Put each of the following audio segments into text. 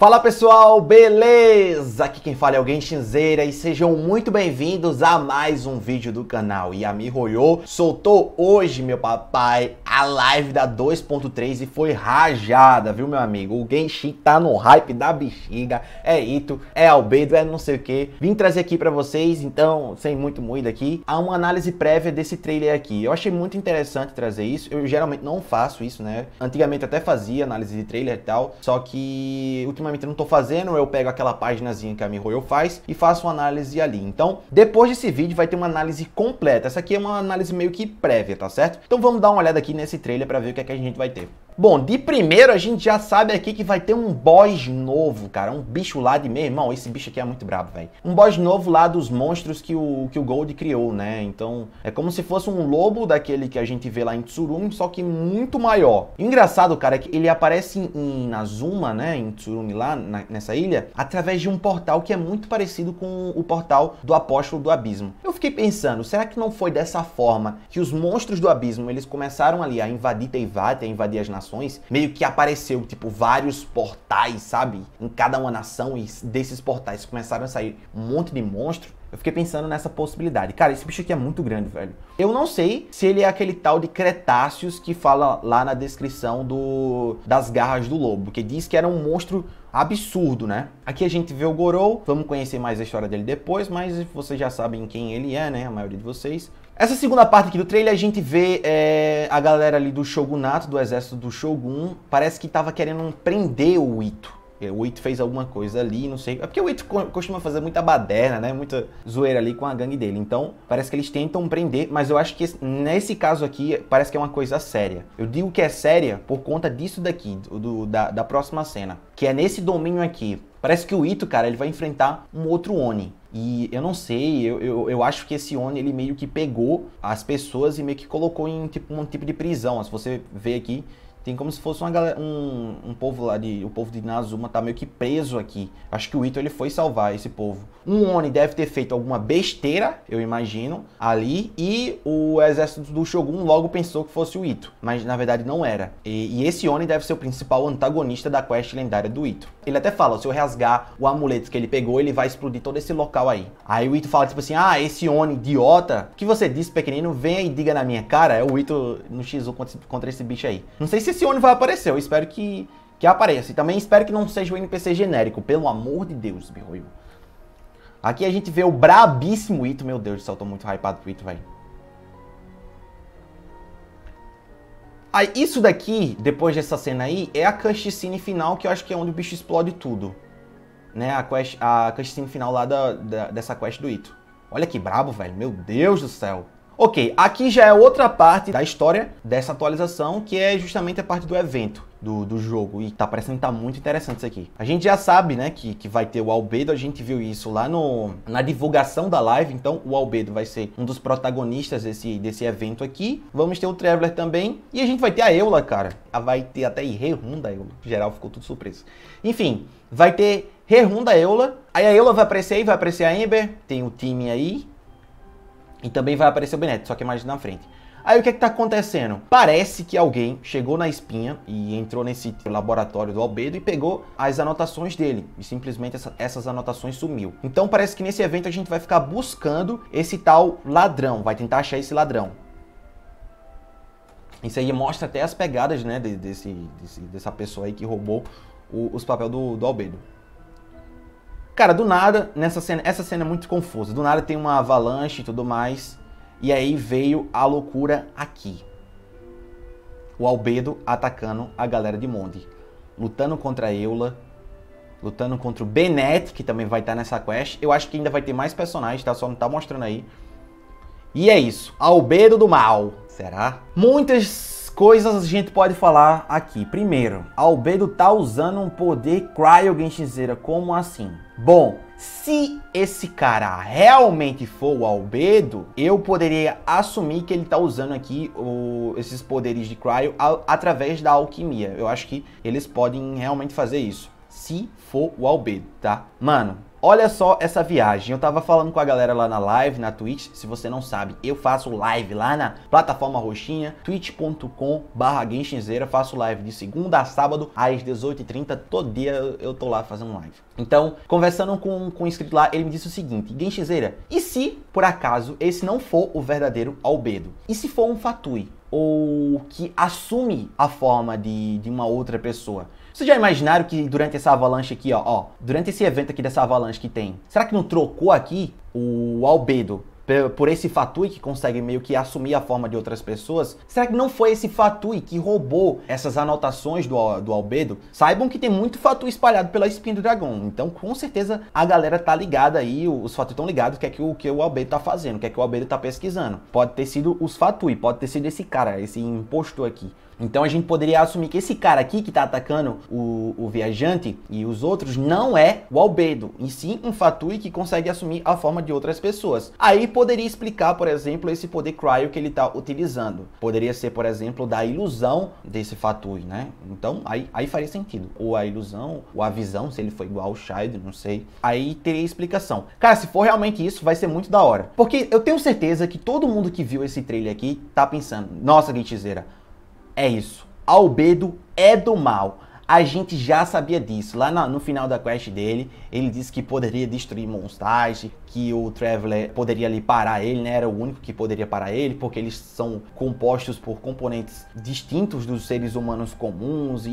Fala pessoal, beleza? Aqui quem fala é alguém Shinzeira e sejam muito bem-vindos a mais um vídeo do canal. E a Mihoyo soltou hoje, meu papai, a live da 2.3 e foi rajada, viu, meu amigo? O Genshin tá no hype da bexiga, é Ito, é Albedo, é não sei o que. Vim trazer aqui para vocês, então, sem muito moído aqui, há uma análise prévia desse trailer aqui. Eu achei muito interessante trazer isso, eu geralmente não faço isso, né? Antigamente até fazia análise de trailer e tal, só que ultimamente ultimamente eu não estou fazendo, eu pego aquela páginazinha que a MiHoYo faz e faço uma análise ali. Então, depois desse vídeo vai ter uma análise completa. Essa aqui é uma análise meio que prévia, tá certo? Então vamos dar uma olhada aqui nesse trailer para ver o que é que a gente vai ter. Bom, de primeiro a gente já sabe aqui que vai ter um boss novo, cara. Um bicho lá de... Meu irmão, esse bicho aqui é muito brabo, velho. Um boss novo lá dos monstros que o, que o Gold criou, né? Então, é como se fosse um lobo daquele que a gente vê lá em Tsurumi, só que muito maior. Engraçado, cara, é que ele aparece em, em Nazuma, né? Em Tsurumi lá, na, nessa ilha, através de um portal que é muito parecido com o portal do Apóstolo do Abismo. Eu fiquei pensando, será que não foi dessa forma que os monstros do Abismo, eles começaram ali a invadir Teivate, a invadir as nações nações, meio que apareceu, tipo, vários portais, sabe? Em cada uma nação, e desses portais começaram a sair um monte de monstro. Eu fiquei pensando nessa possibilidade. Cara, esse bicho aqui é muito grande, velho. Eu não sei se ele é aquele tal de Cretáceos que fala lá na descrição do das garras do lobo, que diz que era um monstro absurdo, né? Aqui a gente vê o Gorou, vamos conhecer mais a história dele depois, mas vocês já sabem quem ele é, né? A maioria de vocês. Essa segunda parte aqui do trailer a gente vê é, a galera ali do Shogunato, do exército do Shogun, parece que tava querendo prender o Ito. É, o It fez alguma coisa ali, não sei. É porque o It costuma fazer muita baderna, né? Muita zoeira ali com a gangue dele. Então, parece que eles tentam prender, mas eu acho que nesse caso aqui, parece que é uma coisa séria. Eu digo que é séria por conta disso daqui, do, da, da próxima cena. Que é nesse domínio aqui. Parece que o Ito, cara, ele vai enfrentar um outro Oni. E eu não sei, eu, eu, eu, acho que esse Oni, ele meio que pegou as pessoas e meio que colocou em tipo, um tipo de prisão. Se você vê aqui, tem como se fosse uma galera, um, um povo lá de. O povo de Nazuma tá meio que preso aqui. Acho que o Ito ele foi salvar esse povo. Um Oni deve ter feito alguma besteira, eu imagino, ali. E o exército do Shogun logo pensou que fosse o Ito. Mas na verdade não era. E, e esse Oni deve ser o principal antagonista da quest lendária do Ito. Ele até fala: se eu rasgar o amuleto que ele pegou, ele vai explodir todo esse local aí. Aí o Ito fala tipo assim: ah, esse Oni idiota, que você disse, pequenino, venha e diga na minha cara. É o Ito no X1 contra esse, esse bicho aí. Não sei se ônibus vai aparecer, eu espero que, que apareça. E também espero que não seja um NPC genérico, pelo amor de Deus, Birroio. Aqui a gente vê o brabíssimo Ito, meu Deus do céu, tô muito hypado pro Ito, velho. Aí, isso daqui, depois dessa cena aí, é a cutscene final, que eu acho que é onde o bicho explode tudo. Né, a, quest, a cutscene final lá da, da, dessa quest do Ito. Olha que brabo, velho, meu Deus do céu. Ok, aqui já é outra parte da história dessa atualização, que é justamente a parte do evento. Do, do, jogo. E tá parecendo que tá muito interessante isso aqui. A gente já sabe, né, que, que vai ter o Albedo. A gente viu isso lá no, na divulgação da live. Então, o Albedo vai ser um dos protagonistas desse, desse evento aqui. Vamos ter o Traveler também. E a gente vai ter a Eula, cara. Ah, vai ter até Rerun da Eula. geral ficou tudo surpreso. Enfim, vai ter Rerun da Eula. Aí a Eula vai aparecer aí, vai aparecer a Ember. Tem o time aí. E também vai aparecer o Benete, só que é mais na frente. Aí o que é que tá acontecendo? Parece que alguém chegou na espinha e entrou nesse laboratório do Albedo e pegou as anotações dele. E simplesmente essa, essas anotações sumiu. Então parece que nesse evento a gente vai ficar buscando esse tal ladrão. Vai tentar achar esse ladrão. Isso aí mostra até as pegadas, né, desse, desse dessa pessoa aí que roubou o, os papéis do, do Albedo. Cara, do nada, nessa cena, essa cena é muito confusa. Do nada tem uma avalanche e tudo mais. E aí veio a loucura aqui. O Albedo atacando a galera de Monde. Lutando contra a Eula. Lutando contra o Benet, que também vai estar tá nessa quest. Eu acho que ainda vai ter mais personagens, tá? Só não tá mostrando aí. E é isso. Albedo do mal. Será? Muitas coisas a gente pode falar aqui. Primeiro, Albedo tá usando um poder Cryo Genshinzera, como assim? Bom, se esse cara realmente for o Albedo, eu poderia assumir que ele tá usando aqui o, esses poderes de Cryo a, através da alquimia. Eu acho que eles podem realmente fazer isso. Se for o Albedo, tá? Mano, Olha só essa viagem. Eu tava falando com a galera lá na live, na Twitch. Se você não sabe, eu faço live lá na plataforma roxinha, twitch.com/genshinzeira. Faço live de segunda a sábado às 18h30. Todo dia eu tô lá fazendo live. Então, conversando com, com um inscrito lá, ele me disse o seguinte: Genshinzeira, e se por acaso esse não for o verdadeiro albedo? E se for um fatui? ou que assume a forma de, de uma outra pessoa. Vocês já imaginaram que durante essa avalanche aqui, ó, ó, durante esse evento aqui dessa avalanche que tem, será que não trocou aqui o albedo por esse Fatui que consegue meio que assumir a forma de outras pessoas? Será que não foi esse Fatui que roubou essas anotações do, do Albedo? Saibam que tem muito Fatui espalhado pela espinha do dragão, então com certeza a galera tá ligada aí, os Fatui estão ligados o que é que o, que o Albedo tá fazendo, o que é que o Albedo tá pesquisando. Pode ter sido os Fatui, pode ter sido esse cara, esse impostor aqui. Então a gente poderia assumir que esse cara aqui que está atacando o, o viajante e os outros não é o albedo, e sim um fatui que consegue assumir a forma de outras pessoas. Aí poderia explicar, por exemplo, esse poder cryo que ele está utilizando. Poderia ser, por exemplo, da ilusão desse fatui, né? Então aí, aí faria sentido. Ou a ilusão, ou a visão, se ele foi igual ao Shaido, não sei. Aí teria explicação. Cara, se for realmente isso, vai ser muito da hora. Porque eu tenho certeza que todo mundo que viu esse trailer aqui tá pensando, nossa, Glitchzeira, é isso. Albedo é do mal. A gente já sabia disso. Lá no final da quest dele, ele disse que poderia destruir Monstagem, que o Traveler poderia ali parar ele, né? Era o único que poderia parar ele, porque eles são compostos por componentes distintos dos seres humanos comuns e,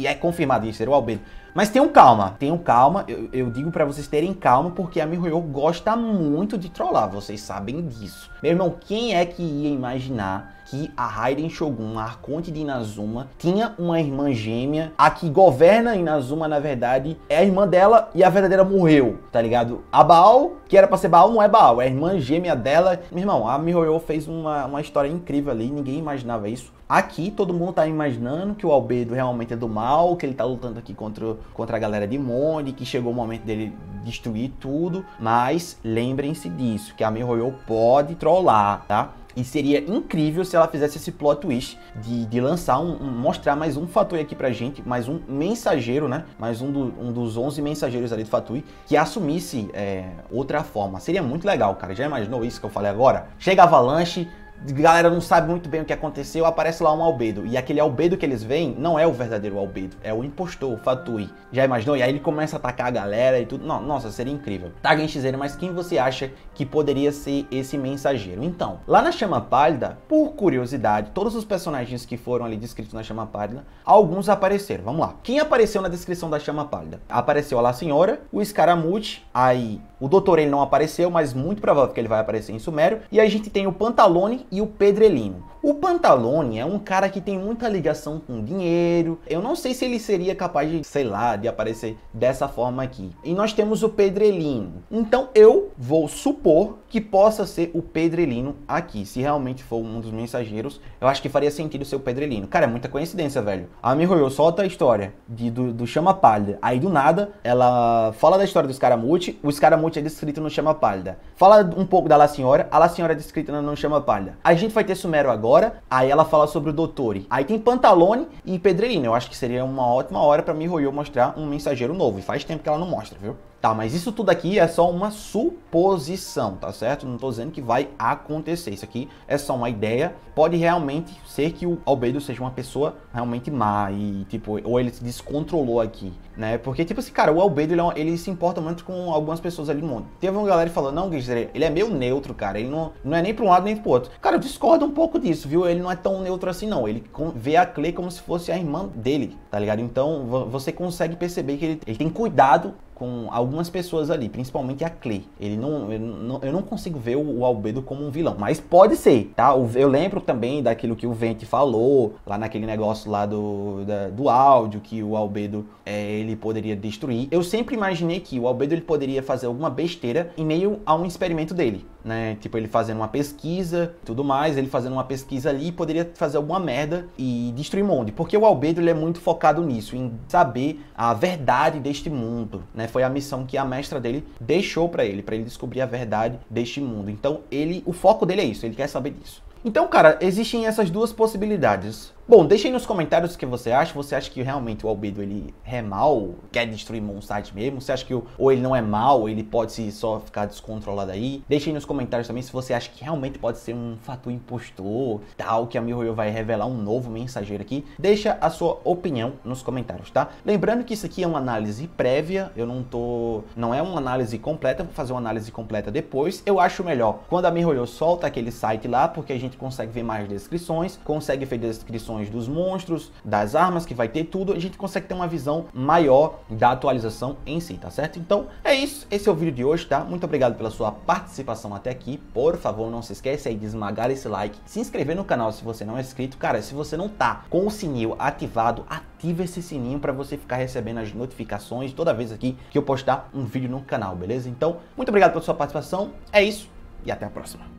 e é confirmado isso, era o Albedo. Mas tenham calma, tenham calma. Eu, eu digo para vocês terem calma, porque a Mihoyo gosta muito de trollar, vocês sabem disso. Meu irmão, quem é que ia imaginar que a Raiden Shogun, a Arconte de Inazuma, tinha uma irmã gêmea. A que governa Inazuma, na verdade, é a irmã dela e a verdadeira morreu, tá ligado? A Baal, que era pra ser Baal, não é Baal, é a irmã gêmea dela. Meu irmão, a Mihoyo fez uma, uma história incrível ali, ninguém imaginava isso. Aqui todo mundo tá imaginando que o Albedo realmente é do mal, que ele tá lutando aqui contra, contra a galera de Monde, que chegou o momento dele destruir tudo. Mas lembrem-se disso, que a Mihoyo pode trollar, tá? E seria incrível se ela fizesse esse plot twist de, de lançar um, um mostrar mais um Fatui aqui pra gente, mais um mensageiro, né? Mais um, do, um dos 11 mensageiros ali do Fatui que assumisse é, outra forma. Seria muito legal, cara. Já imaginou isso que eu falei agora? Chega Avalanche, galera não sabe muito bem o que aconteceu, aparece lá um albedo. E aquele albedo que eles veem não é o verdadeiro albedo, é o impostor, o Fatui. Já imaginou? E aí ele começa a atacar a galera e tudo. Não, nossa, seria incrível. Tá, Genshizeiro, mas quem você acha que poderia ser esse mensageiro? Então, lá na Chama Pálida, por curiosidade, todos os personagens que foram ali descritos na Chama Pálida, alguns apareceram. Vamos lá. Quem apareceu na descrição da Chama Pálida? Apareceu a Senhora, o Scaramucci aí o Doutor ele não apareceu, mas muito provável que ele vai aparecer em Sumério. E aí a gente tem o Pantalone, e o Pedrelino. O Pantalone é um cara que tem muita ligação com dinheiro. Eu não sei se ele seria capaz de, sei lá, de aparecer dessa forma aqui. E nós temos o Pedrelino. Então eu vou supor que possa ser o Pedrelino aqui. Se realmente for um dos mensageiros, eu acho que faria sentido ser o Pedrelino. Cara, é muita coincidência, velho. A Mihoyo solta a história de, do, do Chama Pálida. Aí do nada, ela fala da história do Scaramute. O Scaramute é descrito no Chama Pálida. Fala um pouco da La Senhora. A La Senhora é descrita no Chama Pálida. A gente vai ter Sumero agora hora. Aí ela fala sobre o Dottore. Aí tem Pantalone e Pedrelina. Eu acho que seria uma ótima hora para Mihoyo mostrar um mensageiro novo. E faz tempo que ela não mostra, viu? Tá, mas isso tudo aqui é só uma suposição, tá certo? Não estou dizendo que vai acontecer. Isso aqui é só uma ideia. Pode realmente ser que o Albedo seja uma pessoa realmente má e, tipo, ou ele se descontrolou aqui, né? Porque, tipo assim, cara, o Albedo, ele, é ele se importa muito com algumas pessoas ali no mundo. Teve uma galera falando, não, Guilherme, ele é meio neutro, cara. Ele não, não é nem pra um lado nem pro outro. Cara, eu discordo um pouco disso, viu? Ele não é tão neutro assim, não. Ele vê a Clay como se fosse a irmã dele, tá ligado? Então, você consegue perceber que ele, ele tem cuidado com algumas pessoas ali, principalmente a Clay. Ele não, eu, não, eu não consigo ver o, o, Albedo como um vilão, mas pode ser, tá? Eu lembro também daquilo que o Vente falou lá naquele negócio lá do, da, do áudio que o Albedo é, ele poderia destruir. Eu sempre imaginei que o Albedo ele poderia fazer alguma besteira em meio a um experimento dele, né? Tipo ele fazendo uma pesquisa, tudo mais, ele fazendo uma pesquisa ali poderia fazer alguma merda e destruir o mundo, porque o Albedo ele é muito focado nisso, em saber a verdade deste mundo, né? né? Foi a missão que a mestra dele deixou para ele, para ele descobrir a verdade deste mundo. Então, ele, o foco dele é isso, ele quer saber disso. Então, cara, existem essas duas possibilidades. Bom, deixa aí nos comentários o que você acha. Você acha que realmente o albedo ele é mal, quer destruir site mesmo? Você acha que o, ou ele não é mal, ele pode se só ficar descontrolado aí? Deixa aí nos comentários também se você acha que realmente pode ser um fator impostor, tal que a Mihoyo vai revelar um novo mensageiro aqui. Deixa a sua opinião nos comentários, tá? Lembrando que isso aqui é uma análise prévia, eu não tô, não é uma análise completa, vou fazer uma análise completa depois. Eu acho melhor quando a Mihoyo solta aquele site lá, porque a gente consegue ver mais descrições, consegue ver descrições dos monstros, das armas que vai ter tudo, a gente consegue ter uma visão maior da atualização em si, tá certo? Então é isso, esse é o vídeo de hoje, tá? Muito obrigado pela sua participação até aqui. Por favor, não se esqueça aí de esmagar esse like, se inscrever no canal se você não é inscrito. Cara, se você não tá com o sininho ativado, ativa esse sininho para você ficar recebendo as notificações toda vez aqui que eu postar um vídeo no canal, beleza? Então, muito obrigado pela sua participação. É isso e até a próxima.